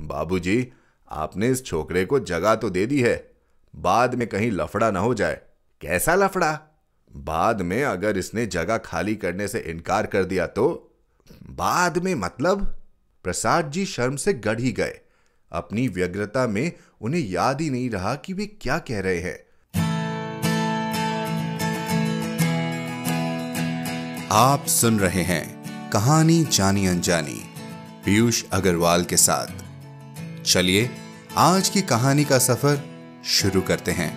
बाबूजी, आपने इस छोकरे को जगह तो दे दी है बाद में कहीं लफड़ा ना हो जाए कैसा लफड़ा बाद में अगर इसने जगह खाली करने से इनकार कर दिया तो बाद में मतलब प्रसाद जी शर्म से गढ़ ही गए अपनी व्यग्रता में उन्हें याद ही नहीं रहा कि वे क्या कह रहे हैं आप सुन रहे हैं कहानी जानी अनजानी पीयूष अग्रवाल के साथ चलिए आज की कहानी का सफर शुरू करते हैं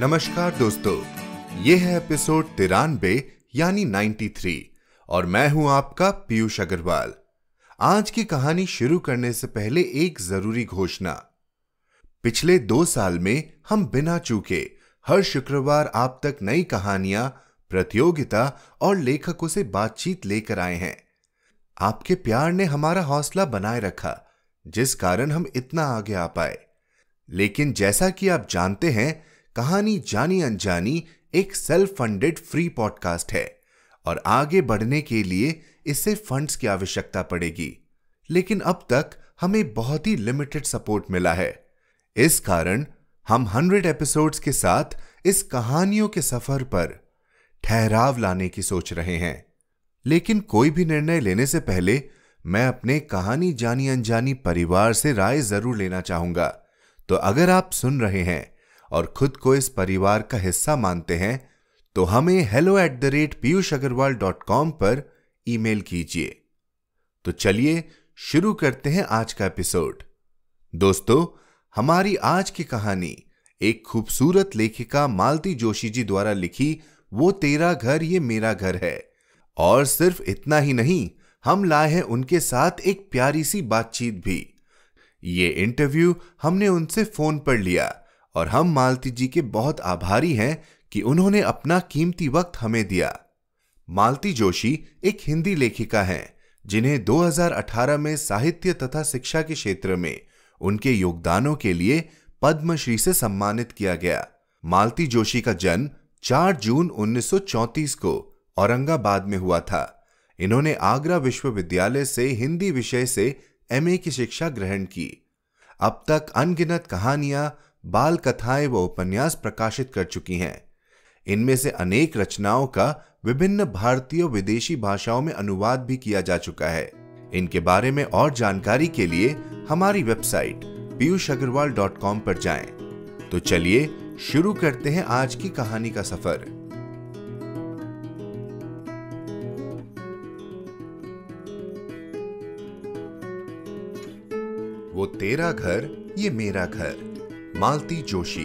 नमस्कार दोस्तों यह है एपिसोड तिरानबे यानी 93 और मैं हूं आपका पीयूष अग्रवाल आज की कहानी शुरू करने से पहले एक जरूरी घोषणा पिछले दो साल में हम बिना चूके हर शुक्रवार आप तक नई कहानियां प्रतियोगिता और लेखकों से बातचीत लेकर आए हैं आपके प्यार ने हमारा हौसला बनाए रखा जिस कारण हम इतना आगे आ पाए लेकिन जैसा कि आप जानते हैं कहानी जानी अनजानी एक सेल्फ फंडेड फ्री पॉडकास्ट है और आगे बढ़ने के लिए इससे फंड्स की आवश्यकता पड़ेगी लेकिन अब तक हमें बहुत ही लिमिटेड सपोर्ट मिला है इस कारण हम हंड्रेड एपिसोड्स के साथ इस कहानियों के सफर पर ठहराव लाने की सोच रहे हैं लेकिन कोई भी निर्णय लेने से पहले मैं अपने कहानी जानी अनजानी परिवार से राय जरूर लेना चाहूंगा तो अगर आप सुन रहे हैं और खुद को इस परिवार का हिस्सा मानते हैं तो हमें hello at the rate Piyush Agrawal dot com पर ईमेल कीजिए तो चलिए शुरू करते हैं आज का एपिसोड दोस्तों हमारी आज की कहानी एक खूबसूरत लेखिका मालती जोशी जी द्वारा लिखी वो तेरा घर ये मेरा घर है और सिर्फ इतना ही नहीं हम लाए हैं उनके साथ एक प्यारी सी बातचीत भी ये इंटरव्यू हमने उनसे फोन पर लिया और हम मालती जी के बहुत आभारी हैं कि उन्होंने अपना कीमती वक्त हमें दिया मालती जोशी एक हिंदी लेखिका हैं जिन्हें 2018 में साहित्य तथा शिक्षा के क्षेत्र में उनके योगदानों के लिए पद्मश्री से सम्मानित किया गया मालती जोशी का जन्म 4 जून 1934 को औरंगाबाद में हुआ था इन्होंने आगरा विश्वविद्यालय से हिंदी विषय से एमए की शिक्षा ग्रहण की अब तक अनगिनत कहानियां बाल कथाएं व उपन्यास प्रकाशित कर चुकी हैं इनमें से अनेक रचनाओं का विभिन्न भारतीय विदेशी भाषाओं में अनुवाद भी किया जा चुका है इनके बारे में और जानकारी के लिए हमारी website Piyush Agrawal dot com पर जाए तो चलिए शुरू करते हैं आज की कहानी का सफर वो तेरा घर ये मेरा घर मालती जोशी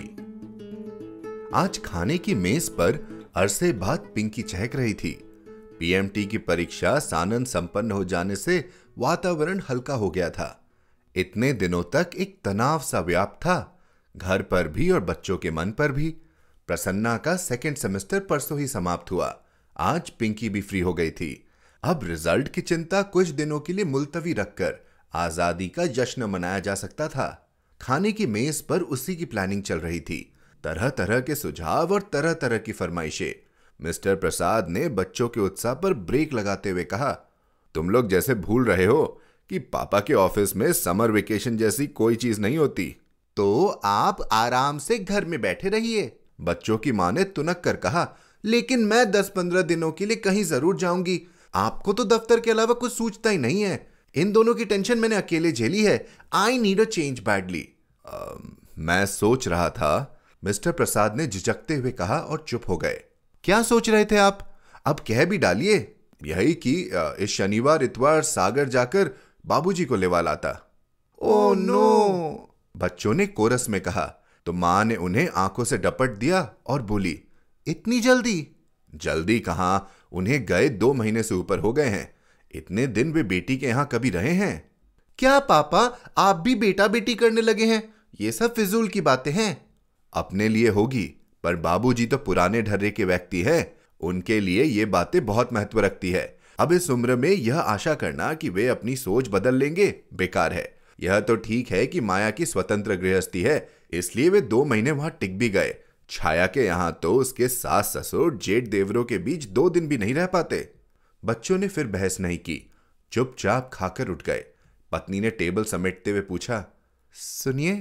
आज खाने की मेज पर अरसे बाद पिंकी चहक रही थी पीएमटी की परीक्षा सानंद संपन्न हो जाने से वातावरण हल्का हो गया था इतने दिनों तक एक तनाव सा व्याप्त था घर पर भी और बच्चों के मन पर भी प्रसन्ना का सेकेंड सेमेस्टर परसों ही समाप्त हुआ आज पिंकी भी फ्री हो गई थी अब रिजल्ट की चिंता कुछ दिनों के लिए मुलतवी रखकर आजादी का जश्न मनाया जा सकता था खाने की मेज पर उसी की प्लानिंग चल रही थी तरह तरह के सुझाव और तरह तरह की फरमाइशें मिस्टर प्रसाद ने बच्चों के उत्साह पर ब्रेक लगाते हुए कहा तुम लोग जैसे भूल रहे हो कि पापा के ऑफिस में समर वेकेशन जैसी कोई चीज नहीं होती तो आप आराम से घर में बैठे रहिए बच्चों की माँ ने तुनक कर कहा लेकिन मैं दस पंद्रह दिनों के लिए कहीं जरूर जाऊंगी आपको तो दफ्तर के अलावा कुछ सोचता ही नहीं है इन दोनों की टेंशन मैंने अकेले झेली है I need a change badly मैं सोच रहा था मिस्टर प्रसाद ने झिझकते हुए कहा और चुप हो गए क्या सोच रहे थे आप अब कह भी डालिए यही कि इस शनिवार इतवार सागर जाकर बाबूजी को लेवा लाता ओ oh, नो oh, बच्चों ने कोरस में कहा तो मां ने उन्हें आंखों से डपट दिया और बोली इतनी जल्दी जल्दी कहा उन्हें गए दो महीने से ऊपर हो गए हैं इतने दिन वे बेटी के यहां कभी रहे हैं क्या पापा आप भी बेटा बेटी करने लगे हैं ये सब फिजूल की बातें हैं अपने लिए होगी पर बाबूजी तो पुराने ढर्रे के व्यक्ति हैं उनके लिए ये बातें बहुत महत्व रखती है अब इस उम्र में यह आशा करना कि वे अपनी सोच बदल लेंगे बेकार है यह तो ठीक है कि माया की स्वतंत्र गृहस्थी है इसलिए वे दो महीने वहां टिक भी गए छाया के यहाँ तो उसके सास ससुर जेठ देवरों के बीच दो दिन भी नहीं रह पाते बच्चों ने फिर बहस नहीं की चुपचाप खाकर उठ गए पत्नी ने टेबल समेटते हुए पूछा सुनिए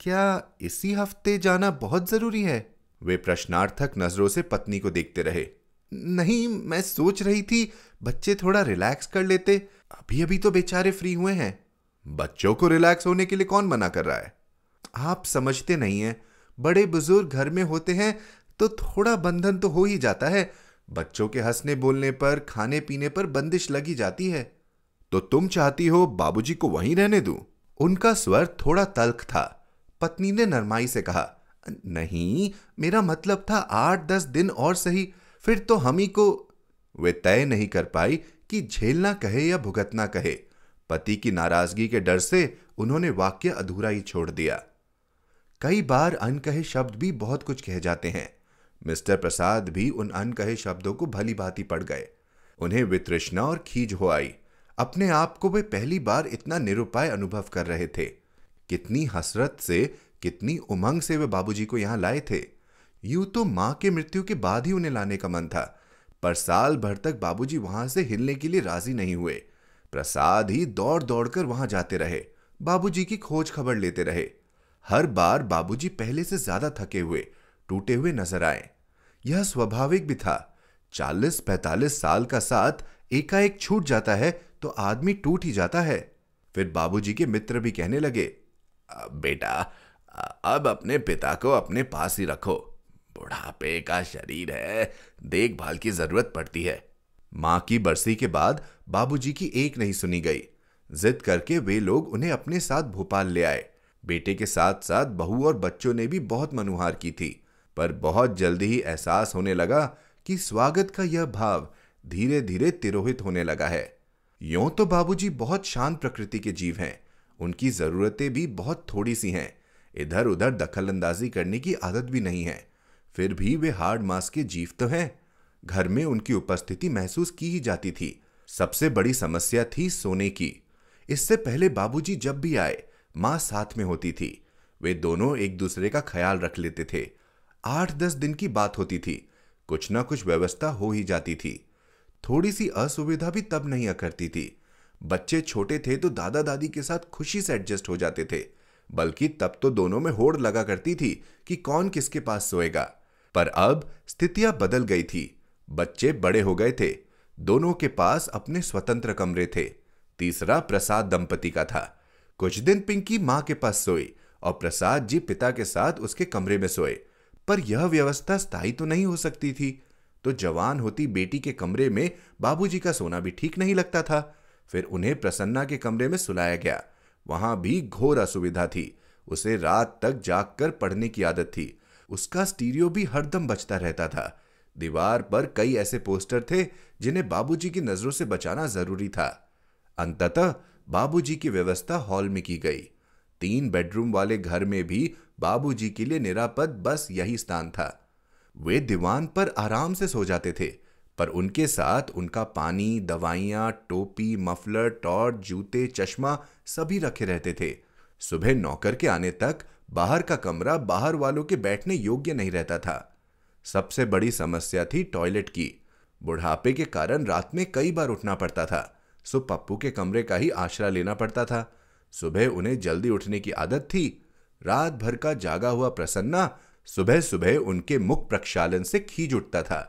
क्या इसी हफ्ते जाना बहुत जरूरी है वे प्रश्नार्थक नजरों से पत्नी को देखते रहे नहीं मैं सोच रही थी बच्चे थोड़ा रिलैक्स कर लेते अभी अभी तो बेचारे फ्री हुए हैं बच्चों को रिलैक्स होने के लिए कौन मना कर रहा है आप समझते नहीं हैं बड़े बुजुर्ग घर में होते हैं तो थोड़ा बंधन तो हो ही जाता है बच्चों के हंसने बोलने पर खाने पीने पर बंदिश लगी जाती है तो तुम चाहती हो बाबूजी को वहीं रहने दू उनका स्वर थोड़ा तल्ख था पत्नी ने नरमाई से कहा नहीं मेरा मतलब था आठ दस दिन और सही फिर तो हम ही को वे तय नहीं कर पाई कि झेलना कहे या भुगतना कहे पति की नाराजगी के डर से उन्होंने वाक्य अधूरा ही छोड़ दिया कई बार अनकहे शब्द भी बहुत कुछ कह जाते हैं मिस्टर प्रसाद भी उन अनकहे शब्दों को भली भांति पड़ गए उन्हें वित्रृष्णा और खीज हो आई अपने आप को वे पहली बार इतना निरुपाय अनुभव कर रहे थे कितनी हसरत से कितनी उमंग से वे बाबूजी को यहां लाए थे यूं तो मां के मृत्यु के बाद ही उन्हें लाने का मन था पर साल भर तक बाबूजी वहां से हिलने के लिए राजी नहीं हुए प्रसाद ही दौड़ दौड़कर वहां जाते रहे बाबूजी की खोज खबर लेते रहे हर बार बाबूजी पहले से ज्यादा थके हुए टूटे हुए नजर आए यह स्वाभाविक भी था चालीस पैतालीस साल का साथ एकाएक छूट जाता है तो आदमी टूट ही जाता है फिर बाबूजी के मित्र भी कहने लगे बेटा अब अपने पिता को अपने पास ही रखो बुढ़ापे का शरीर है देखभाल की जरूरत पड़ती है मां की बरसी के बाद बाबूजी की एक नहीं सुनी गई जिद करके वे लोग उन्हें अपने साथ भोपाल ले आए बेटे के साथ साथ बहू और बच्चों ने भी बहुत मनुहार की थी पर बहुत जल्दी ही एहसास होने लगा कि स्वागत का यह भाव धीरे धीरे तिरोहित होने लगा है यों तो बाबूजी बहुत शांत प्रकृति के जीव हैं उनकी ज़रूरतें भी बहुत थोड़ी सी हैं इधर उधर अंदाजी करने की आदत भी नहीं है फिर भी वे हार्ड मास के जीव तो हैं घर में उनकी उपस्थिति महसूस की ही जाती थी सबसे बड़ी समस्या थी सोने की इससे पहले बाबूजी जब भी आए मां साथ में होती थी वे दोनों एक दूसरे का ख्याल रख लेते थे आठ दस दिन की बात होती थी कुछ ना कुछ व्यवस्था हो ही जाती थी थोड़ी सी असुविधा भी तब नहीं करती थी बच्चे छोटे थे तो दादा दादी के साथ खुशी से एडजस्ट हो जाते थे बल्कि तब तो दोनों में होड़ लगा करती थी कि कौन किसके पास सोएगा पर अब स्थितियां बदल गई थी बच्चे बड़े हो गए थे दोनों के पास अपने स्वतंत्र कमरे थे तीसरा प्रसाद दंपति का था कुछ दिन पिंकी मां के पास सोई और प्रसाद जी पिता के साथ उसके कमरे में सोए पर यह व्यवस्था स्थायी तो नहीं हो सकती थी तो जवान होती बेटी के कमरे में बाबूजी का सोना भी ठीक नहीं लगता था फिर उन्हें प्रसन्ना के कमरे में सुलाया गया वहां भी घोर असुविधा थी उसे रात तक जागकर पढ़ने की आदत थी उसका स्टीरियो भी हरदम बचता रहता था दीवार पर कई ऐसे पोस्टर थे जिन्हें बाबूजी की नजरों से बचाना जरूरी था अंततः बाबूजी की व्यवस्था हॉल में की गई तीन बेडरूम वाले घर में भी बाबूजी के लिए निरापद बस यही स्थान था वे दीवान पर आराम से सो जाते थे पर उनके साथ उनका पानी दवाइयां टोपी मफलर टॉर्च जूते चश्मा सभी रखे रहते थे सुबह नौकर के आने तक बाहर का कमरा बाहर वालों के बैठने योग्य नहीं रहता था सबसे बड़ी समस्या थी टॉयलेट की बुढ़ापे के कारण रात में कई बार उठना पड़ता था सो पप्पू के कमरे का ही आश्रय लेना पड़ता था सुबह उन्हें जल्दी उठने की आदत थी रात भर का जागा हुआ प्रसन्ना सुबह सुबह उनके मुख प्रक्षालन से खींच उठता था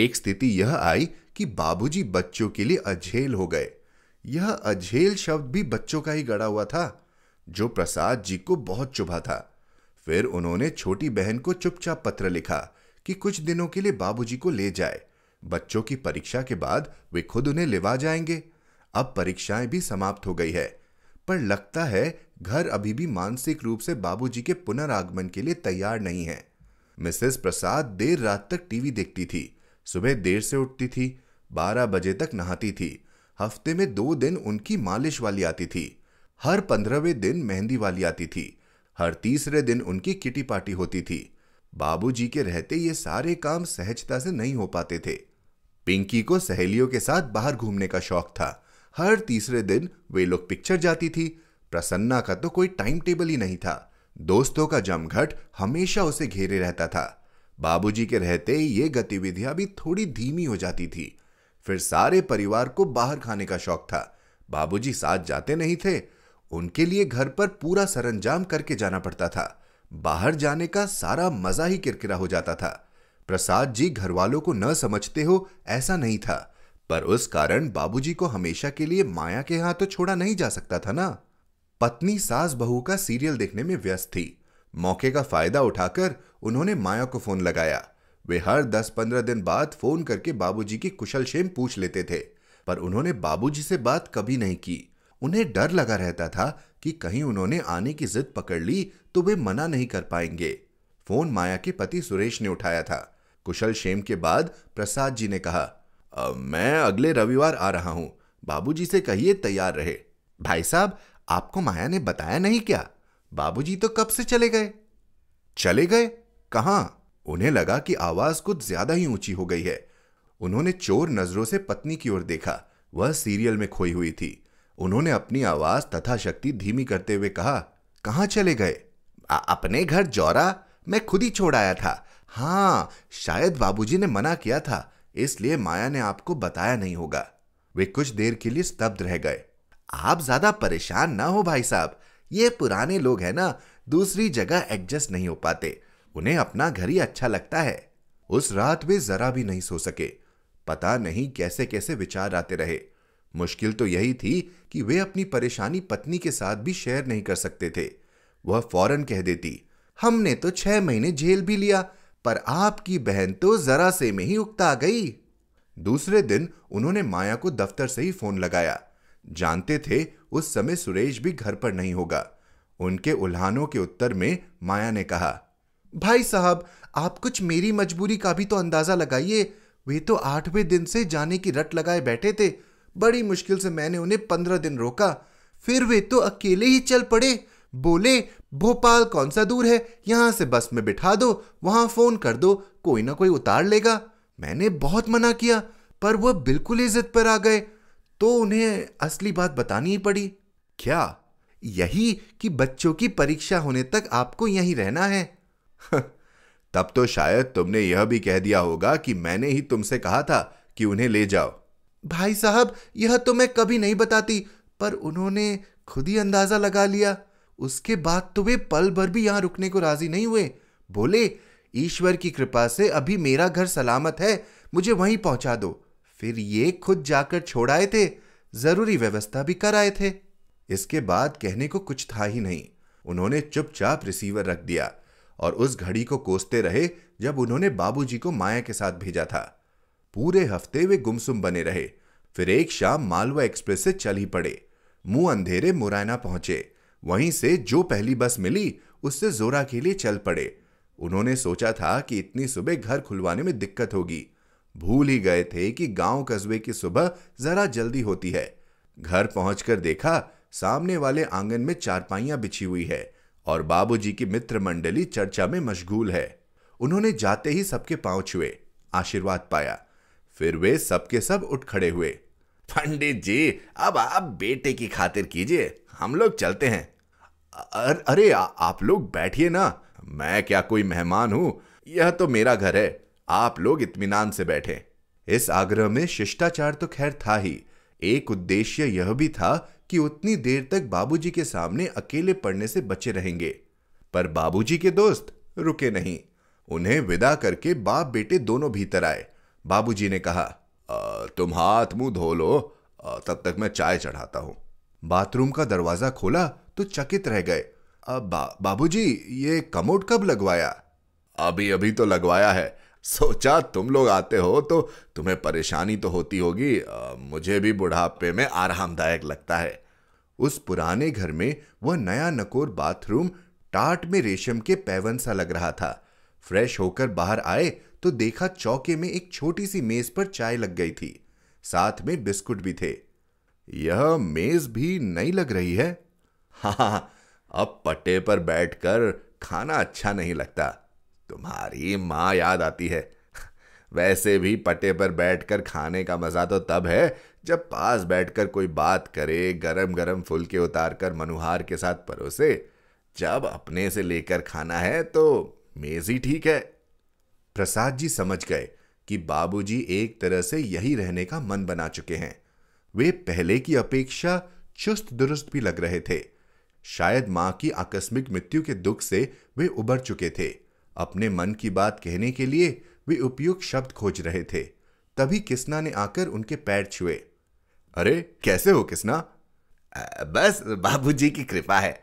एक स्थिति यह आई कि बाबूजी बच्चों के लिए अझेल हो गए यह अझेल शब्द भी बच्चों का ही गड़ा हुआ था जो प्रसाद जी को बहुत चुभा था फिर उन्होंने छोटी बहन को चुपचाप पत्र लिखा कि कुछ दिनों के लिए बाबूजी को ले जाए बच्चों की परीक्षा के बाद वे खुद उन्हें लेवा जाएंगे अब परीक्षाएं भी समाप्त हो गई है पर लगता है घर अभी भी मानसिक रूप से बाबूजी के पुनरागमन के लिए तैयार नहीं है मिसेस प्रसाद देर रात तक टीवी देखती थी सुबह देर से उठती थी बारह बजे तक नहाती थी हफ्ते में दो दिन उनकी मालिश वाली आती थी हर पंद्रहवें दिन मेहंदी वाली आती थी हर तीसरे दिन उनकी किटी पार्टी होती थी बाबूजी के रहते ये सारे काम सहजता से नहीं हो पाते थे पिंकी को सहेलियों के साथ बाहर घूमने का शौक था हर तीसरे दिन वे लोग पिक्चर जाती थी प्रसन्ना का तो कोई टाइम टेबल ही नहीं था दोस्तों का जमघट हमेशा उसे घेरे रहता था बाबूजी के रहते ये गतिविधियां भी थोड़ी धीमी हो जाती थी फिर सारे परिवार को बाहर खाने का शौक था बाबूजी साथ जाते नहीं थे उनके लिए घर पर पूरा सरंजाम करके जाना पड़ता था बाहर जाने का सारा मजा ही किरकिरा हो जाता था प्रसाद जी घर वालों को न समझते हो ऐसा नहीं था पर उस कारण बाबूजी को हमेशा के लिए माया के हाथ तो छोड़ा नहीं जा सकता था ना पत्नी सास बहू का सीरियल देखने में व्यस्त थी मौके का फायदा उठाकर उन्होंने माया को फोन लगाया वे हर दस पंद्रह दिन बाद फोन करके बाबूजी की कुशल शेम पूछ लेते थे पर उन्होंने बाबूजी से बात कभी नहीं की उन्हें डर लगा रहता था कि कहीं उन्होंने आने की जिद पकड़ ली तो वे मना नहीं कर पाएंगे फोन माया के पति सुरेश ने उठाया था कुशल शेम के बाद प्रसाद जी ने कहा मैं अगले रविवार आ रहा हूं बाबूजी से कहिए तैयार रहे भाई साहब आपको माया ने बताया नहीं क्या बाबूजी तो कब से चले गए चले गए कहा उन्हें लगा कि आवाज कुछ ज्यादा ही ऊंची हो गई है उन्होंने चोर नजरों से पत्नी की ओर देखा वह सीरियल में खोई हुई थी उन्होंने अपनी आवाज तथा शक्ति धीमी करते हुए कहा कहाँ चले गए अपने घर जौरा मैं खुद ही छोड़ आया था हाँ शायद बाबूजी ने मना किया था इसलिए माया ने आपको बताया नहीं होगा वे कुछ देर के लिए स्तब्ध रह गए आप ज्यादा परेशान ना हो भाई साहब ये पुराने लोग हैं ना दूसरी जगह एडजस्ट नहीं हो पाते उन्हें अपना घर ही अच्छा लगता है उस रात वे जरा भी नहीं सो सके पता नहीं कैसे कैसे विचार आते रहे मुश्किल तो यही थी कि वे अपनी परेशानी पत्नी के साथ भी शेयर नहीं कर सकते थे वह फौरन कह देती हमने तो छह महीने जेल भी लिया पर आपकी बहन तो जरा से में ही उकता गई दूसरे दिन उन्होंने माया को दफ्तर से ही फोन लगाया जानते थे उस समय सुरेश भी घर पर नहीं होगा उनके उल्हानों के उत्तर में माया ने कहा भाई साहब आप कुछ मेरी मजबूरी का भी तो अंदाजा लगाइए वे तो आठवें दिन से जाने की रट लगाए बैठे थे बड़ी मुश्किल से मैंने उन्हें पंद्रह दिन रोका फिर वे तो अकेले ही चल पड़े बोले भोपाल कौन सा दूर है यहां से बस में बिठा दो वहां फोन कर दो कोई ना कोई उतार लेगा मैंने बहुत मना किया पर वह बिल्कुल ही जिद पर आ गए तो उन्हें असली बात बतानी ही पड़ी क्या यही कि बच्चों की परीक्षा होने तक आपको यहीं रहना है तब तो शायद तुमने यह भी कह दिया होगा कि मैंने ही तुमसे कहा था कि उन्हें ले जाओ भाई साहब यह तो मैं कभी नहीं बताती पर उन्होंने खुद ही अंदाजा लगा लिया उसके बाद तो वे पल भर भी यहां रुकने को राजी नहीं हुए बोले ईश्वर की कृपा से अभी मेरा घर सलामत है मुझे वहीं पहुंचा दो फिर ये खुद जाकर छोड़ आए थे जरूरी व्यवस्था भी कर आए थे इसके बाद कहने को कुछ था ही नहीं उन्होंने चुपचाप रिसीवर रख दिया और उस घड़ी को कोसते रहे जब उन्होंने बाबूजी को माया के साथ भेजा था पूरे हफ्ते वे गुमसुम बने रहे फिर एक शाम मालवा एक्सप्रेस से चल ही पड़े मुंह अंधेरे मुरैना पहुंचे वहीं से जो पहली बस मिली उससे जोरा के लिए चल पड़े उन्होंने सोचा था कि इतनी सुबह घर खुलवाने में दिक्कत होगी भूल ही गए थे कि गांव कस्बे की सुबह जरा जल्दी होती है घर पहुंचकर देखा सामने वाले आंगन में चारपाइयां बिछी हुई है और बाबूजी की मित्र मंडली चर्चा में मशगूल है उन्होंने जाते ही सबके पांव छुए आशीर्वाद पाया फिर वे सबके सब उठ खड़े हुए पंडित जी अब आप बेटे की खातिर कीजिए हम लोग चलते हैं अर, अरे आ, आप लोग बैठिए ना मैं क्या कोई मेहमान हूं यह तो मेरा घर है आप लोग इतमान से बैठे इस आग्रह में शिष्टाचार तो खैर था ही एक उद्देश्य यह भी था कि उतनी देर तक बाबूजी के सामने अकेले पड़ने से बचे रहेंगे पर बाबूजी के दोस्त रुके नहीं उन्हें विदा करके बाप बेटे दोनों भीतर आए बाबूजी ने कहा तुम हाथ मुंह धो लो तब तक मैं चाय चढ़ाता हूं बाथरूम का दरवाजा खोला तो चकित रह गए अब बा, बाबूजी ये कमोड कब लगवाया अभी अभी तो लगवाया है सोचा तुम लोग आते हो तो तुम्हें परेशानी तो होती होगी मुझे भी बुढ़ापे में आरामदायक लगता है उस पुराने घर में वह नया नकोर बाथरूम टाट में रेशम के पैवन सा लग रहा था फ्रेश होकर बाहर आए तो देखा चौके में एक छोटी सी मेज पर चाय लग गई थी साथ में बिस्कुट भी थे यह मेज भी नहीं लग रही है हाँ, हाँ, हाँ अब पट्टे पर बैठकर खाना अच्छा नहीं लगता तुम्हारी माँ याद आती है वैसे भी पट्टे पर बैठकर खाने का मज़ा तो तब है जब पास बैठकर कोई बात करे गरम गरम फुलके उतार कर मनुहार के साथ परोसे जब अपने से लेकर खाना है तो मेज़ ही ठीक है प्रसाद जी समझ गए कि बाबूजी एक तरह से यही रहने का मन बना चुके हैं वे पहले की अपेक्षा चुस्त दुरुस्त भी लग रहे थे शायद मां की आकस्मिक मृत्यु के दुख से वे उबर चुके थे अपने मन की बात कहने के लिए वे उपयुक्त शब्द खोज रहे थे तभी किसना ने आकर उनके पैर छुए अरे कैसे हो किसना बस बाबूजी की कृपा है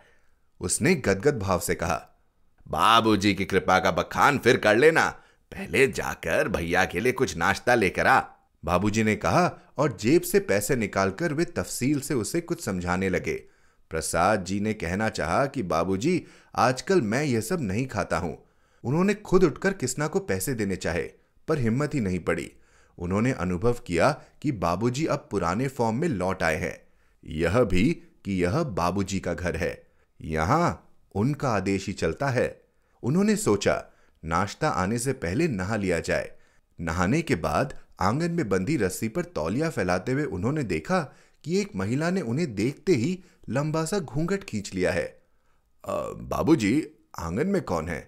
उसने गदगद भाव से कहा बाबूजी की कृपा का बखान फिर कर लेना पहले जाकर भैया के लिए कुछ नाश्ता लेकर आ बाबूजी ने कहा और जेब से पैसे निकालकर वे तफसील से उसे कुछ समझाने लगे प्रसाद जी ने कहना चाहा कि बाबूजी आजकल मैं यह सब नहीं खाता हूं उन्होंने खुद उठकर किसना को पैसे देने चाहे पर हिम्मत ही नहीं पड़ी उन्होंने अनुभव किया कि बाबूजी अब पुराने फॉर्म में लौट आए हैं यह भी कि यह बाबूजी का घर है यहां उनका आदेश ही चलता है उन्होंने सोचा नाश्ता आने से पहले नहा लिया जाए नहाने के बाद आंगन में बंधी रस्सी पर तौलिया फैलाते हुए उन्होंने देखा कि एक महिला ने उन्हें देखते ही लंबा सा घूंघट खींच लिया है बाबूजी आंगन में कौन है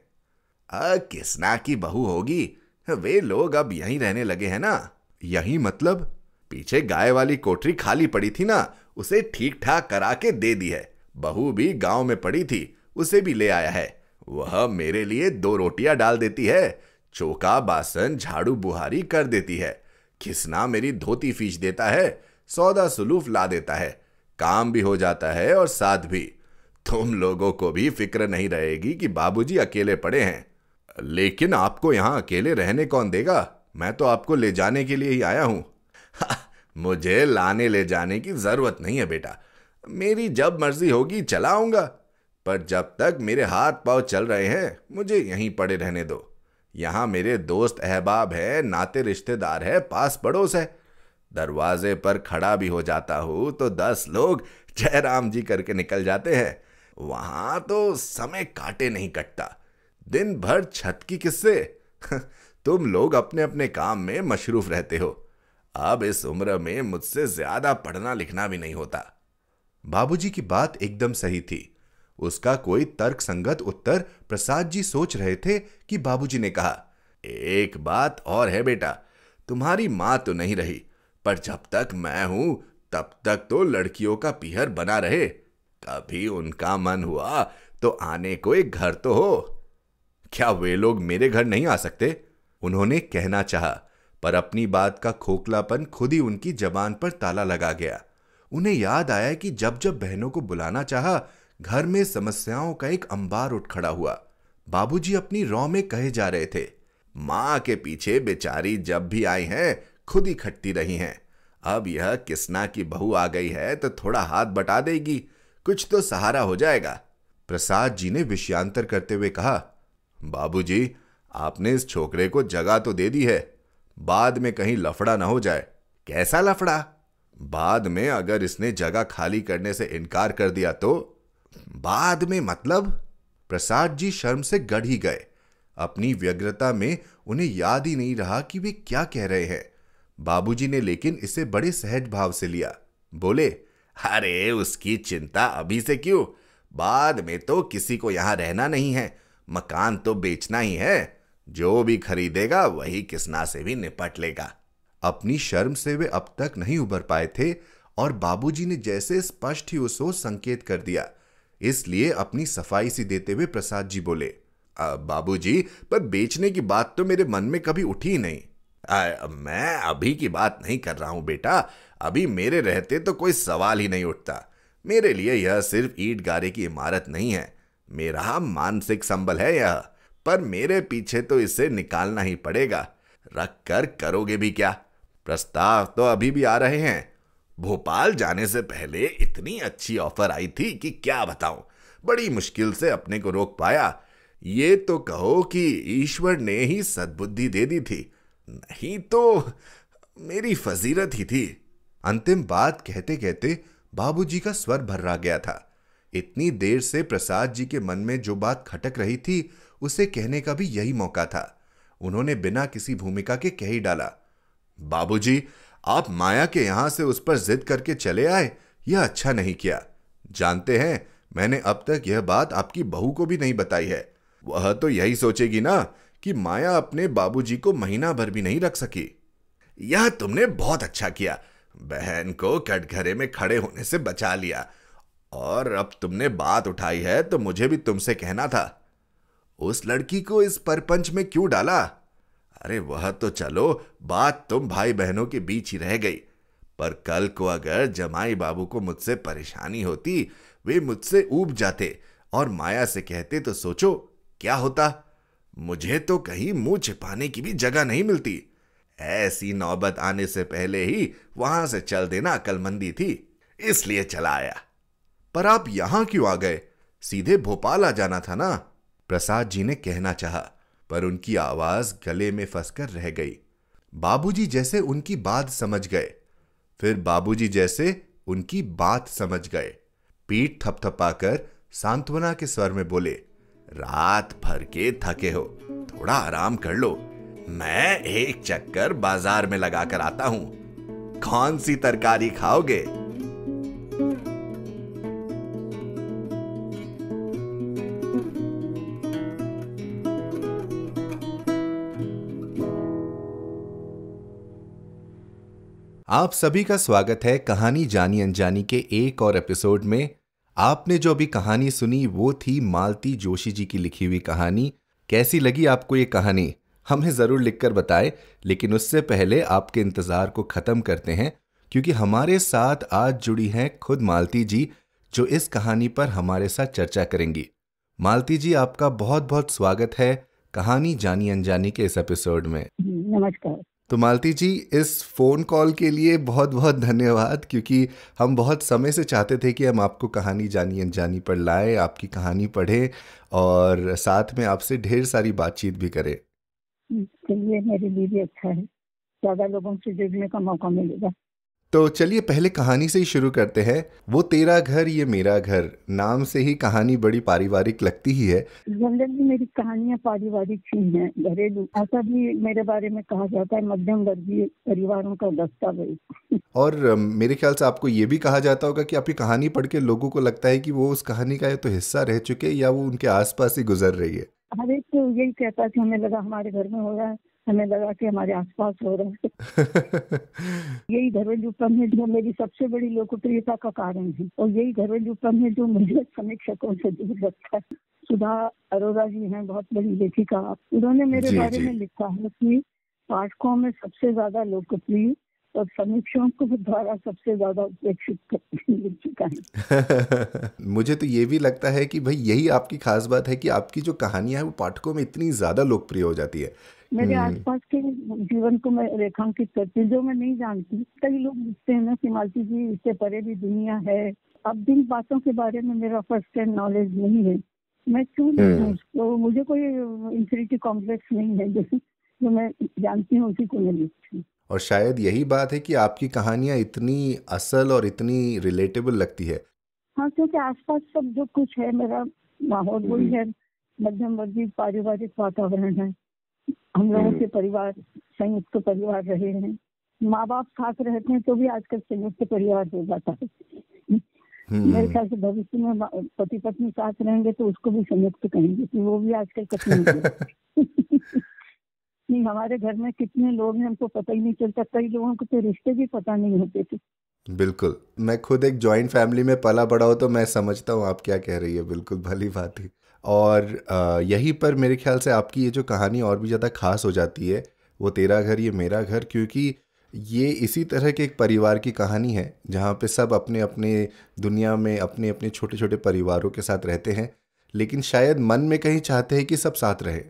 आ, किसना की बहू होगी वे लोग अब यहीं रहने लगे हैं ना यही मतलब पीछे गाय वाली कोठरी खाली पड़ी थी ना उसे ठीक ठाक करा के दे दी है बहू भी गांव में पड़ी थी उसे भी ले आया है वह मेरे लिए दो रोटियां डाल देती है चौका बासन झाड़ू बुहारी कर देती है खिसना मेरी धोती फीच देता है सौदा सुलूफ ला देता है काम भी हो जाता है और साथ भी तुम लोगों को भी फिक्र नहीं रहेगी कि बाबूजी अकेले पड़े हैं लेकिन आपको यहाँ अकेले रहने कौन देगा मैं तो आपको ले जाने के लिए ही आया हूं हाँ, मुझे लाने ले जाने की ज़रूरत नहीं है बेटा मेरी जब मर्जी होगी चलाऊंगा पर जब तक मेरे हाथ पाव चल रहे हैं मुझे यहीं पड़े रहने दो यहाँ मेरे दोस्त अहबाब है नाते रिश्तेदार है पास पड़ोस है दरवाजे पर खड़ा भी हो जाता हूं तो दस लोग जयराम जी करके निकल जाते हैं वहां तो समय काटे नहीं कटता दिन भर छत की किस्से तुम लोग अपने अपने काम में मशरूफ रहते हो अब इस उम्र में मुझसे ज्यादा पढ़ना लिखना भी नहीं होता बाबूजी की बात एकदम सही थी उसका कोई तर्क संगत उत्तर प्रसाद जी सोच रहे थे कि बाबूजी ने कहा एक बात और है बेटा तुम्हारी मां तो नहीं रही पर जब तक मैं हूं तब तक तो लड़कियों का पीहर बना रहे कभी उनका मन हुआ तो आने को एक घर तो हो क्या वे लोग मेरे घर नहीं आ सकते उन्होंने कहना चाहा पर अपनी बात का खोखलापन खुद ही उनकी जबान पर ताला लगा गया उन्हें याद आया कि जब जब बहनों को बुलाना चाहा घर में समस्याओं का एक अंबार उठ खड़ा हुआ बाबूजी अपनी रौ में कहे जा रहे थे मां के पीछे बेचारी जब भी आई हैं खुद ही खटती रही हैं अब यह किसना की बहू आ गई है तो थोड़ा हाथ बटा देगी कुछ तो सहारा हो जाएगा प्रसाद जी ने विषयांतर करते हुए कहा बाबूजी आपने इस छोकरे को जगह तो दे दी है बाद में कहीं लफड़ा ना हो जाए कैसा लफड़ा बाद में अगर इसने जगह खाली करने से इनकार कर दिया तो बाद में मतलब प्रसाद जी शर्म से गढ़ ही गए अपनी व्यग्रता में उन्हें याद ही नहीं रहा कि वे क्या कह रहे हैं बाबूजी ने लेकिन इसे बड़े सहज भाव से लिया बोले अरे उसकी चिंता अभी से क्यों बाद में तो किसी को यहां रहना नहीं है मकान तो बेचना ही है जो भी खरीदेगा वही किसना से भी निपट लेगा अपनी शर्म से वे अब तक नहीं उबर पाए थे और बाबूजी ने जैसे स्पष्ट ही उसको संकेत कर दिया इसलिए अपनी सफाई सी देते हुए प्रसाद जी बोले बाबू जी पर बेचने की बात तो मेरे मन में कभी उठी नहीं आ, मैं अभी की बात नहीं कर रहा हूं बेटा अभी मेरे रहते तो कोई सवाल ही नहीं उठता मेरे लिए यह सिर्फ ईट गारे की इमारत नहीं है मेरा मानसिक संबल है यह पर मेरे पीछे तो इसे निकालना ही पड़ेगा रख कर करोगे भी क्या प्रस्ताव तो अभी भी आ रहे हैं भोपाल जाने से पहले इतनी अच्छी ऑफर आई थी कि क्या बताऊं बड़ी मुश्किल से अपने को रोक पाया ये तो कहो कि ईश्वर ने ही सद्बुद्धि दे दी थी नहीं तो मेरी फजीरत ही थी अंतिम बात कहते कहते बाबूजी का स्वर भर्रा गया था इतनी देर से प्रसाद जी के मन में जो बात खटक रही थी उसे कहने का भी यही मौका था उन्होंने बिना किसी भूमिका के कह ही डाला बाबूजी आप माया के यहां से उस पर जिद करके चले आए यह अच्छा नहीं किया जानते हैं मैंने अब तक यह बात आपकी बहू को भी नहीं बताई है वह तो यही सोचेगी ना कि माया अपने बाबूजी को महीना भर भी नहीं रख सकी यह तुमने बहुत अच्छा किया बहन को कटघरे में खड़े होने से बचा लिया और अब तुमने बात उठाई है तो मुझे भी तुमसे कहना था उस लड़की को इस परपंच में क्यों डाला अरे वह तो चलो बात तुम भाई बहनों के बीच ही रह गई पर कल को अगर जमाई बाबू को मुझसे परेशानी होती वे मुझसे ऊब जाते और माया से कहते तो सोचो क्या होता मुझे तो कहीं मुंह छिपाने की भी जगह नहीं मिलती ऐसी नौबत आने से पहले ही वहां से चल देना अकलमंदी थी इसलिए चला आया पर आप यहां क्यों आ गए सीधे भोपाल आ जाना था ना प्रसाद जी ने कहना चाहा पर उनकी आवाज गले में फंसकर रह गई बाबूजी जैसे उनकी बात समझ गए फिर बाबूजी जैसे उनकी बात समझ गए पीठ थपथपाकर सांत्वना के स्वर में बोले रात भर के थके हो थोड़ा आराम कर लो मैं एक चक्कर बाजार में लगाकर आता हूं कौन सी तरकारी खाओगे आप सभी का स्वागत है कहानी जानी अनजानी के एक और एपिसोड में आपने जो अभी कहानी सुनी वो थी मालती जोशी जी की लिखी हुई कहानी कैसी लगी आपको ये कहानी हमें ज़रूर लिखकर बताएं लेकिन उससे पहले आपके इंतज़ार को ख़त्म करते हैं क्योंकि हमारे साथ आज जुड़ी हैं खुद मालती जी जो इस कहानी पर हमारे साथ चर्चा करेंगी मालती जी आपका बहुत बहुत स्वागत है कहानी जानी अनजानी के इस एपिसोड में नमस्कार तो मालती जी इस फ़ोन कॉल के लिए बहुत बहुत धन्यवाद क्योंकि हम बहुत समय से चाहते थे कि हम आपको कहानी जानी अनजानी पर लाएं आपकी कहानी पढ़ें और साथ में आपसे ढेर सारी बातचीत भी करें मेरे लिए भी अच्छा है ज़्यादा लोगों से जुड़ने का मौका मिलेगा तो चलिए पहले कहानी से ही शुरू करते हैं वो तेरा घर ये मेरा घर नाम से ही कहानी बड़ी पारिवारिक लगती ही है जनरली मेरी कहानियाँ पारिवारिक ही है घरेलू ऐसा भी मेरे बारे में कहा जाता है मध्यम वर्गीय परिवारों का दस्तावेज और मेरे ख्याल से आपको ये भी कहा जाता होगा कि आपकी कहानी पढ़ के लोगों को लगता है कि वो उस कहानी का या तो हिस्सा रह चुके या वो उनके आसपास ही गुजर रही है हर एक तो यही कहता कि हमें लगा हमारे घर में हो रहा है हमें लगा कि हमारे आसपास हो रहा है यही धर्मेंद्र उपम है जो मेरी सबसे बड़ी लोकप्रियता का कारण है और यही धर्मेंद्र उपम है जो मुझे समीक्षकों से दूर रखता है सुधा अरोरा जी हैं बहुत बड़ी लेखिका उन्होंने मेरे जी, बारे जी. में लिखा है कि पाठकों में सबसे ज्यादा लोकप्रिय और समीक्षाओं को द्वारा सबसे ज्यादा उपेक्षित मिल है मुझे तो ये भी लगता है कि भाई यही आपकी खास बात है कि आपकी जो कहानियां हैं वो पाठकों में इतनी ज्यादा लोकप्रिय हो जाती है मेरे हम्म। आसपास के जीवन को मैं रेखांकित करती हूँ जो मैं नहीं जानती कई लोग पूछते हैं ना कि मालती जी इससे परे भी दुनिया है अब जिन बातों के बारे में मेरा फर्स्ट हैंड नॉलेज नहीं है मैं क्यों तो मुझे कोई इंफिनिटी कॉम्प्लेक्स नहीं है जैसे जो मैं जानती हूँ उसी को मैं लिखती हूँ और शायद यही बात है कि आपकी कहानियाँ इतनी असल और इतनी रिलेटेबल लगती है हाँ क्योंकि आसपास सब जो कुछ है मेरा माहौल वही हम्म। है मध्यम वर्गीय पारिवारिक वातावरण है हम लोगों हम्म। के परिवार संयुक्त तो परिवार रहे हैं माँ बाप साथ रहते हैं तो भी आजकल संयुक्त परिवार हो जाता है हम्म। मेरे ख्याल से भविष्य में पति पत्नी साथ रहेंगे तो उसको भी संयुक्त कहेंगे कि वो भी आजकल कठिन नहीं हमारे घर में कितने लोग हैं हमको पता ही नहीं चलता कई लोगों को तो रिश्ते भी पता नहीं होते थे बिल्कुल मैं खुद एक ज्वाइंट फैमिली में पला बड़ा हूँ तो मैं समझता हूँ आप क्या कह रही है बिल्कुल भली बात ही और यहीं पर मेरे ख्याल से आपकी ये जो कहानी और भी ज़्यादा खास हो जाती है वो तेरा घर ये मेरा घर क्योंकि ये इसी तरह के एक परिवार की कहानी है जहाँ पे सब अपने अपने दुनिया में अपने अपने छोटे छोटे परिवारों के साथ रहते हैं लेकिन शायद मन में कहीं चाहते हैं कि सब साथ रहे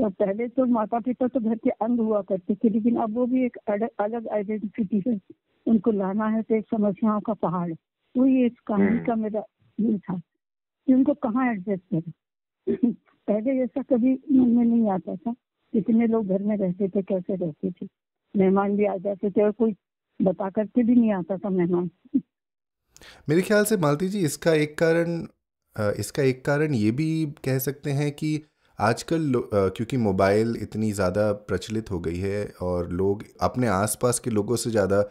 तो पहले तो माता पिता तो घर के अंग हुआ करते थे लेकिन अब वो भी एक अलग आइडेंटिटी है उनको लाना है तो एक समस्याओं का पहाड़ तो ये इस कहानी हम्म। का मेरा था कि उनको कहाँ एडजस्ट करें पहले ऐसा कभी में नहीं आता था कितने लोग घर में रहते थे कैसे रहते थे मेहमान भी आ जाते थे और कोई बता करके भी नहीं आता था मेहमान मेरे ख्याल से मालती जी इसका एक कारण इसका एक कारण ये भी कह सकते हैं कि आजकल क्योंकि मोबाइल इतनी ज़्यादा प्रचलित हो गई है और लोग अपने आसपास के लोगों से ज़्यादा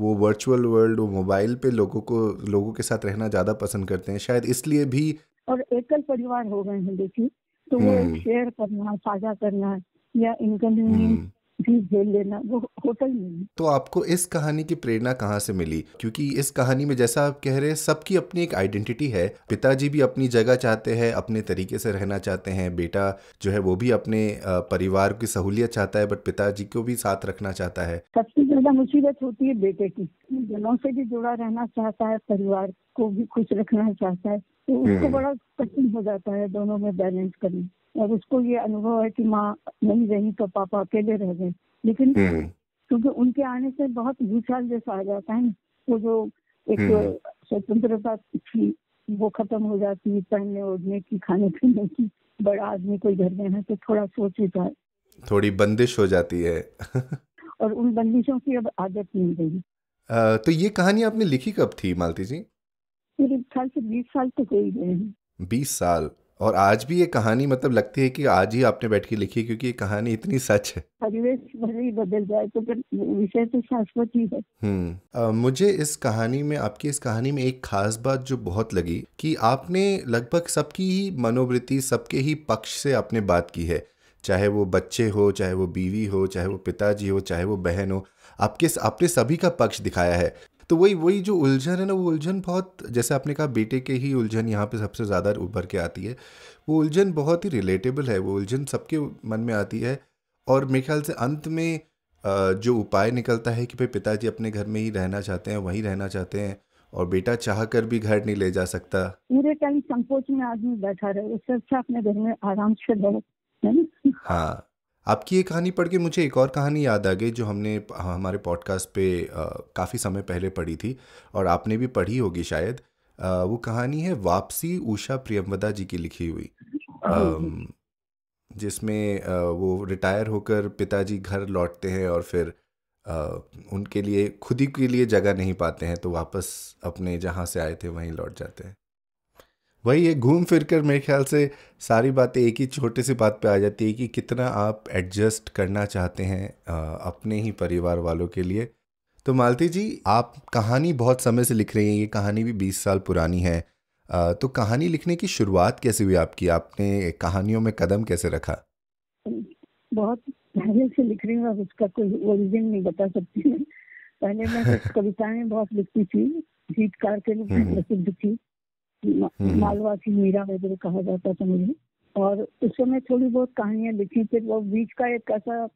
वो वर्चुअल वर्ल्ड वो मोबाइल पे लोगों को लोगों के साथ रहना ज़्यादा पसंद करते हैं शायद इसलिए भी और एकल परिवार हो गए हैं देखिए तो वो शेयर हम्म। करना साझा करना या इनकन्वीनियंस भी झेल लेना वो होता ही नहीं तो आपको इस कहानी की प्रेरणा कहाँ से मिली क्योंकि इस कहानी में जैसा आप कह रहे हैं सबकी अपनी एक आइडेंटिटी है पिताजी भी अपनी जगह चाहते हैं अपने तरीके से रहना चाहते हैं बेटा जो है वो भी अपने परिवार की सहूलियत चाहता है बट पिताजी को भी साथ रखना चाहता है सबसे ज्यादा मुसीबत होती है बेटे की जनों से भी जुड़ा रहना चाहता है परिवार को भी खुश रखना चाहता है तो उसको हम्म। बड़ा कठिन हो जाता है दोनों में बैलेंस करना और उसको ये अनुभव है कि माँ नहीं रही तो पापा अकेले रह गए लेकिन हम्म। क्योंकि उनके आने से बहुत भूचाल जैसा आ जाता है वो जो एक हम्म। स्वतंत्रता थी वो खत्म हो जाती है पहनने ओढ़ने की खाने पीने की बड़ा आदमी कोई घर में है तो थोड़ा सोच विचार थोड़ी बंदिश हो जाती है और उन बंदिशों की अब आदत नहीं रही तो ये कहानी आपने लिखी कब थी मालती जी मेरे ख्याल से बीस साल तक तो हो गए हैं बीस साल और आज भी ये कहानी मतलब लगती है कि आज ही आपने बैठ के लिखी क्योंकि ये कहानी इतनी सच है परिवेश बदल जाए तो विषय तो शाश्वत ही हम्म। मुझे इस कहानी में आपकी इस कहानी में एक खास बात जो बहुत लगी कि आपने लगभग सबकी ही मनोवृत्ति सबके ही पक्ष से आपने बात की है चाहे वो बच्चे हो चाहे वो बीवी हो चाहे वो पिताजी हो चाहे वो बहन हो आपके आपने सभी का पक्ष दिखाया है तो वही वही जो उलझन है ना वो उलझन बहुत जैसे आपने कहा बेटे के ही उलझन यहाँ पे सबसे ज़्यादा उभर के आती है वो उलझन बहुत ही रिलेटेबल है वो उलझन सबके मन में आती है और मेरे ख्याल से अंत में जो उपाय निकलता है कि भाई पिताजी अपने घर में ही रहना चाहते हैं वहीं रहना चाहते हैं और बेटा चाह कर भी घर नहीं ले जा सकता पूरे टाइम संकोच में आदमी बैठा रहे उससे अच्छा अपने घर में आराम से रहो हाँ आपकी ये कहानी पढ़ के मुझे एक और कहानी याद आ गई जो हमने हाँ, हमारे पॉडकास्ट पे काफ़ी समय पहले पढ़ी थी और आपने भी पढ़ी होगी शायद आ, वो कहानी है वापसी उषा प्रियमवदा जी की लिखी हुई हाँ जिसमें वो रिटायर होकर पिताजी घर लौटते हैं और फिर उनके लिए खुद ही के लिए जगह नहीं पाते हैं तो वापस अपने जहाँ से आए थे वहीं लौट जाते हैं वही ये घूम फिर कर मेरे ख्याल से सारी बातें एक ही छोटे सी बात पे आ जाती है कि कितना आप एडजस्ट करना चाहते हैं अपने ही परिवार वालों के लिए तो मालती जी आप कहानी बहुत समय से लिख रही हैं ये कहानी भी बीस साल पुरानी है तो कहानी लिखने की शुरुआत कैसे हुई आपकी आपने कहानियों में कदम कैसे रखा बहुत पहले से लिख रही हूँ उसका कोई ओरिजिन नहीं बता सकती पहले मैं कविताएं बहुत लिखती थी गीतकार के में हम्म। प्रसिद्ध थी मालवासी मीरा वगैरह कहा जाता था मुझे और उस समय थोड़ी बहुत कहानियां लिखी थी वो बीच का एक ऐसा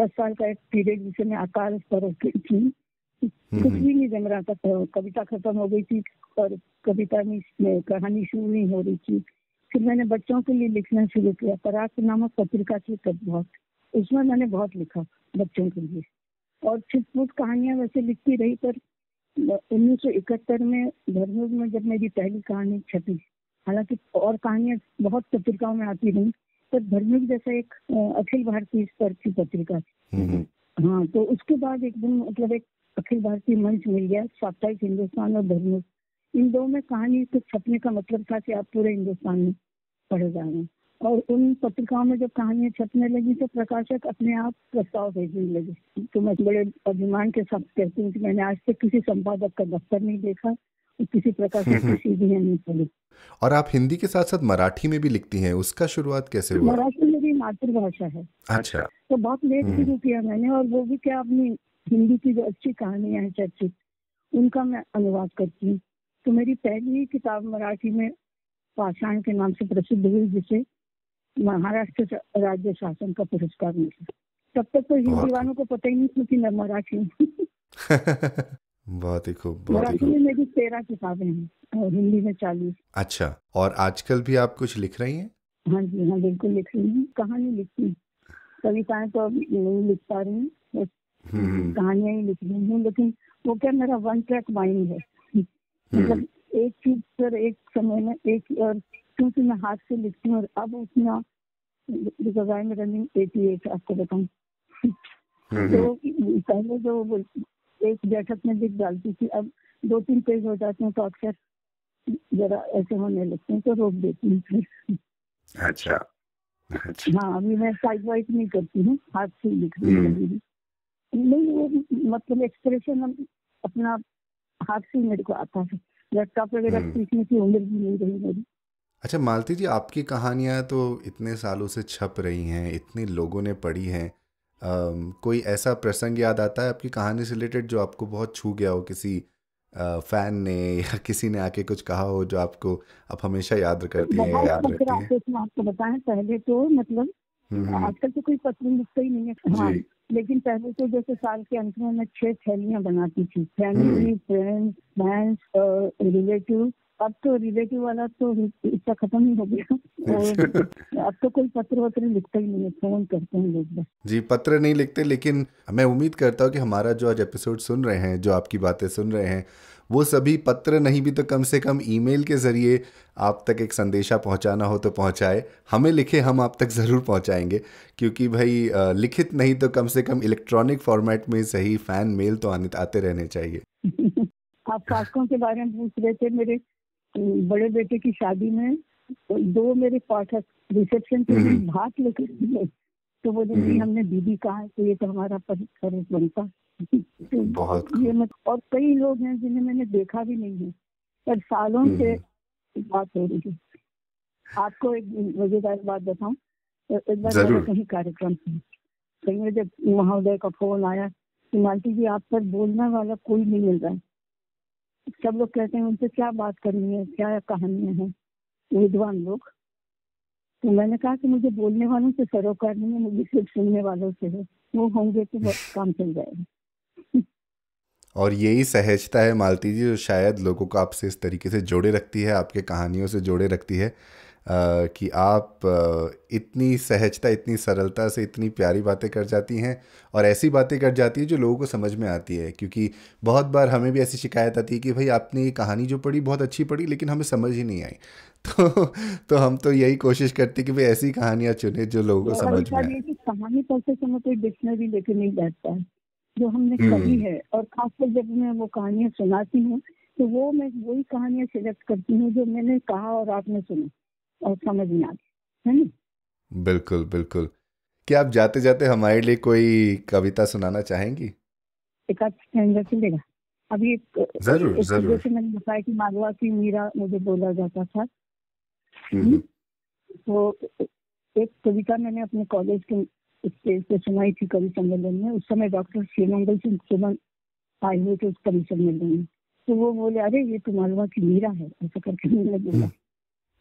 दस साल का एक पीरियड जिसे मैं आकाश पर थी कुछ भी नहीं जम रहा था कविता खत्म हो गई थी और कविता में कहानी शुरू नहीं हो रही थी फिर मैंने बच्चों के लिए लिखना शुरू किया पराग नामक पत्रिका थी तब बहुत उसमें मैंने बहुत लिखा बच्चों के लिए और छुटपुट कहानियां वैसे लिखती रही पर उन्नीस सौ इकहत्तर में भरनूर में जब मेरी पहली कहानी छपी हालांकि और कहानियां बहुत पत्रिकाओं में आती रही पर भरनूर जैसा एक अखिल भारतीय स्तर की पत्रिका हाँ तो उसके बाद एकदम मतलब एक अखिल भारतीय मंच मिल गया साप्ताहिक हिंदुस्तान और भरनूर इन दो में कहानी को छपने का मतलब था कि आप पूरे हिंदुस्तान में पढ़े जा रहे हैं और उन पत्रिकाओं में जब कहानियां छपने लगी तो प्रकाशक अपने आप प्रस्ताव भेजने लगे तो मैं बड़े अभिमान के साथ कहती हूँ कि मैंने आज तक किसी संपादक का दफ्तर नहीं देखा किसी प्रकाशक हम्म, की हम्म। सीढ़ियाँ नहीं चली और आप हिंदी के साथ साथ मराठी में भी लिखती हैं उसका शुरुआत कैसे हुआ मराठी मेरी मातृभाषा है अच्छा तो बहुत लेट शुरू हम्म। किया मैंने और वो भी क्या अपनी हिंदी की जो अच्छी कहानियां हैं चर्चित उनका मैं अनुवाद करती हूँ तो मेरी पहली किताब मराठी में पाषाण के नाम से प्रसिद्ध हुई जिसे महाराष्ट्र राज्य शासन का पुरस्कार मिला तब तक तो हिंदी वालों को पता ही नहीं था कि मैं मराठी बहुत ही खूब मराठी में मेरी तेरह किताबें हैं और हिंदी में चालीस अच्छा और आजकल भी आप कुछ लिख रही हैं हाँ जी हाँ बिल्कुल लिख रही हूँ कहानी लिखती हूँ कविताएं तो नहीं लिख पा रही हूँ हम्म, हम्म। कहानियां ही लिख रही हूँ लेकिन वो क्या मेरा वन ट्रैक माइंड है हम्म। मतलब एक चीज पर एक समय में एक और क्योंकि मैं हाथ से लिखती हूँ और अब उतना because I am running eighty eight आपको बताऊँ हम्म, तो हम्म। पहले जो एक बैठक में लिख डालती थी अब दो तीन पेज हो जाते हैं तो अक्सर जरा ऐसे होने लगते हैं तो रोक देती हूँ फिर अच्छा, अच्छा। हाँ अभी मैं साइड वाइट नहीं करती हूँ हाथ से लिख हम्म। नहीं वो मतलब एक्सप्रेशन हम अपना हाथ से मेरे को आता है लैपटॉप वगैरह सीखने की उम्र भी नहीं रही मेरी अच्छा मालती जी आपकी कहानियाँ तो इतने सालों से छप रही हैं इतने लोगों ने पढ़ी हैं कोई ऐसा प्रसंग याद आता है आपकी कहानी से रिलेटेड जो आपको बहुत छू गया हो किसी आ, फैन ने या किसी ने आके कुछ कहा हो जो आपको आप हमेशा याद करती हैं याद रखती हैं आपको आपको बताएं पहले तो मतलब हम्म, हम्म। आजकल तो कोई पसंद लिखता ही नहीं है हाँ जी लेकिन पहले तो जैसे साल के अंत में मैं छह थैलियाँ बनाती थी फैमिली फ्रेंड्स हम्म। रिलेटिव अब तो रिलेटिव वाला तो इसका खत्म ही हो गया अब तो कोई पत्र वत्र लिखता ही नहीं है फोन करते हैं लोग जी पत्र नहीं लिखते लेकिन मैं उम्मीद करता हूँ कि हमारा जो आज एपिसोड सुन रहे हैं जो आपकी बातें सुन रहे हैं वो सभी पत्र नहीं भी तो कम से कम ईमेल के ज़रिए आप तक एक संदेशा पहुंचाना हो तो पहुंचाए हमें लिखे हम आप तक ज़रूर पहुंचाएंगे क्योंकि भाई लिखित नहीं तो कम से कम इलेक्ट्रॉनिक फॉर्मेट में सही फ़ैन मेल तो आने आते रहने चाहिए आप फास्कों के बारे में पूछ रहे थे मेरे बड़े बेटे की शादी में दो मेरे पाठक रिसेप्शन के लिए हम्म। भाग लेकर दिए तो वो जब हम्म। हमने दीदी कहा है तो ये तो हमारा फर्ज बनता तो बहुत ये मत और कई लोग हैं जिन्हें मैंने देखा भी नहीं है पर सालों हम्म। से बात हो रही है आपको एक मजेदार बात बताऊं तो एक बार कहीं कार्यक्रम कहीं जब महोदय का फोन आया कि तो मालती जी आप पर बोलने वाला कोई नहीं मिल रहा है सब लोग कहते हैं उनसे क्या बात करनी है क्या कहानियाँ हैं विद्वान लोग तो मैंने कहा कि मुझे बोलने वालों से सरोकार नहीं है मुझे सिर्फ सुनने वालों से है वो होंगे तो बहुत काम चल जाएगा और यही सहजता है मालती जी जो शायद लोगों को आपसे इस तरीके से जोड़े रखती है आपके कहानियों से जोड़े रखती है कि आप इतनी सहजता इतनी सरलता से इतनी प्यारी बातें कर जाती हैं और ऐसी बातें कर जाती है जो लोगों को समझ में आती है क्योंकि बहुत बार हमें भी ऐसी शिकायत आती है कि भाई आपने ये कहानी जो पढ़ी बहुत अच्छी पढ़ी लेकिन हमें समझ ही नहीं आई तो तो हम तो यही कोशिश करते कि भाई ऐसी कहानियाँ चुने जो लोगों को तो समझ में आए कहानी पढ़ते तो समय कोई डिक्शनरी लेकर नहीं बैठता है जो हमने हम्म। कही है और खासकर जब मैं वो कहानियाँ सुनाती हूँ तो वो मैं वही कहानियाँ सिलेक्ट करती हूँ जो मैंने कहा और आपने सुना और समझ में आ है ना बिल्कुल बिल्कुल क्या आप जाते जाते हमारे लिए कोई कविता सुनाना चाहेंगी एक चलेगा अभी एक जरूर एक जरूर जैसे मैंने बताया कि मालवा की मीरा मुझे बोला जाता था हम्म। हम्म। तो एक कविता मैंने अपने कॉलेज के स्टेज पे सुनाई थी कवि सम्मेलन में उस समय डॉक्टर श्रीमंगल सिंह सुमन आए हुए थे उस कवि सम्मेलन में तो वो बोले अरे ये तो मालवा की मीरा है ऐसा करके मैंने बोला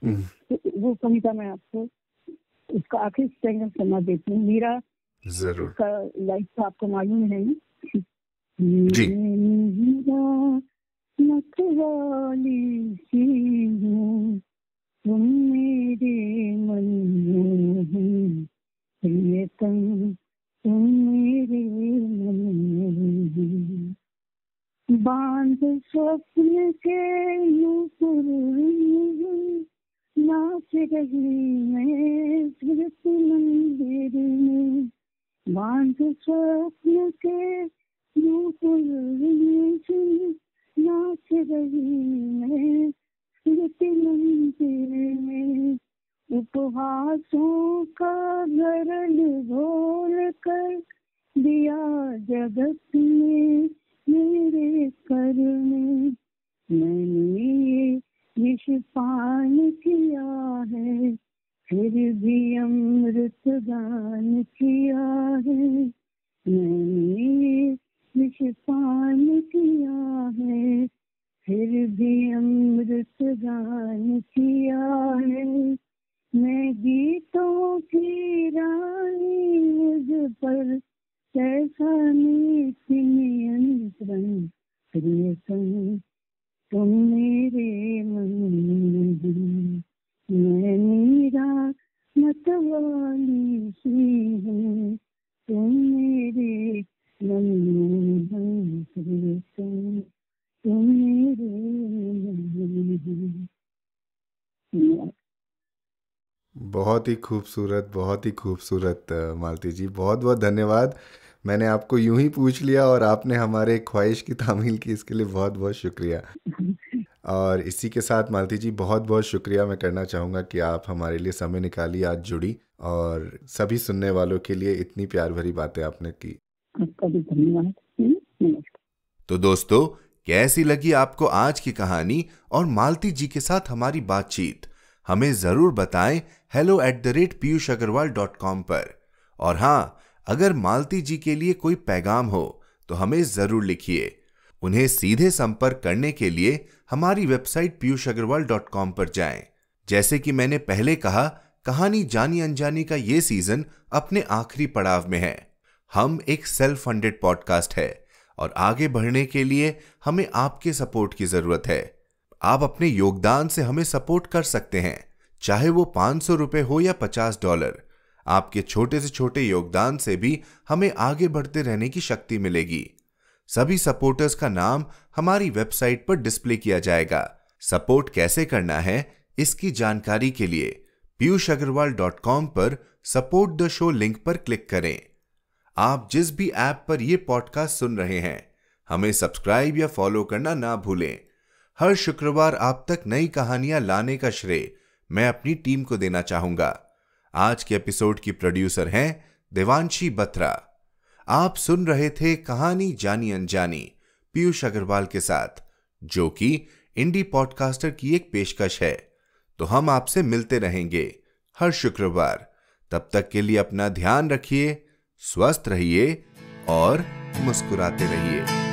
हम्म। तो वो कविता मैं आपको उसका आखिर स्टेंगल सुना देती हूँ मेरा जरूर उसका लाइफ तो आपको मालूम है नखवाली सी हूँ तुम मेरे मन में प्रियतम तुम मेरे मन में बांध स्वप्न के यूं नाच रही मैं स्मृत मंदिर में बांध स्वप्न के नाच रही मैं स्मृत मंदिर में उपहासों का गरल घोल कर दिया जगत में मेरे कर में मैंने ये शिफान किया है फिर भी अमृत दान किया है मैंने ये किया है फिर भी अमृत दान किया है मैं गीतों की रानी मुझ पर कैसा नियंत्रण प्रियतम तुम मेरे मन में मैं मेरा मतवाली सी हूँ तुम मेरे मन तुम मेरे बहुत ही खूबसूरत बहुत ही खूबसूरत मालती जी बहुत बहुत धन्यवाद मैंने आपको यूं ही पूछ लिया और आपने हमारे ख्वाहिश की तामील की इसके लिए बहुत बहुत शुक्रिया और इसी के साथ मालती जी बहुत बहुत शुक्रिया मैं करना चाहूँगा कि आप हमारे लिए समय निकाली आज जुड़ी और सभी सुनने वालों के लिए इतनी प्यार भरी बातें आपने की हम्म, तो दोस्तों कैसी लगी आपको आज की कहानी और मालती जी के साथ हमारी बातचीत हमें जरूर बताएं hello at the rate Piyush Agrawal dot com पर और हाँ अगर मालती जी के लिए कोई पैगाम हो तो हमें जरूर लिखिए उन्हें सीधे संपर्क करने के लिए हमारी website Piyush Agrawal dot com पर जाएं। जैसे कि मैंने पहले कहा कहानी जानी अनजानी का ये सीजन अपने आखिरी पड़ाव में है हम एक सेल्फ फंडेड पॉडकास्ट है और आगे बढ़ने के लिए हमें आपके सपोर्ट की जरूरत है आप अपने योगदान से हमें सपोर्ट कर सकते हैं चाहे वो पांच सौ रुपए हो या पचास डॉलर आपके छोटे से छोटे योगदान से भी हमें आगे बढ़ते रहने की शक्ति मिलेगी सभी सपोर्टर्स का नाम हमारी वेबसाइट पर डिस्प्ले किया जाएगा सपोर्ट कैसे करना है इसकी जानकारी के लिए पीयूष अग्रवाल डॉट कॉम पर सपोर्ट द शो लिंक पर क्लिक करें आप जिस भी ऐप पर यह पॉडकास्ट सुन रहे हैं हमें सब्सक्राइब या फॉलो करना ना भूलें हर शुक्रवार आप तक नई कहानियां लाने का श्रेय मैं अपनी टीम को देना चाहूंगा आज के एपिसोड की प्रोड्यूसर हैं देवांशी बत्रा आप सुन रहे थे कहानी जानी अनजानी पीयूष अग्रवाल के साथ जो कि इंडी पॉडकास्टर की एक पेशकश है तो हम आपसे मिलते रहेंगे हर शुक्रवार तब तक के लिए अपना ध्यान रखिए स्वस्थ रहिए और मुस्कुराते रहिए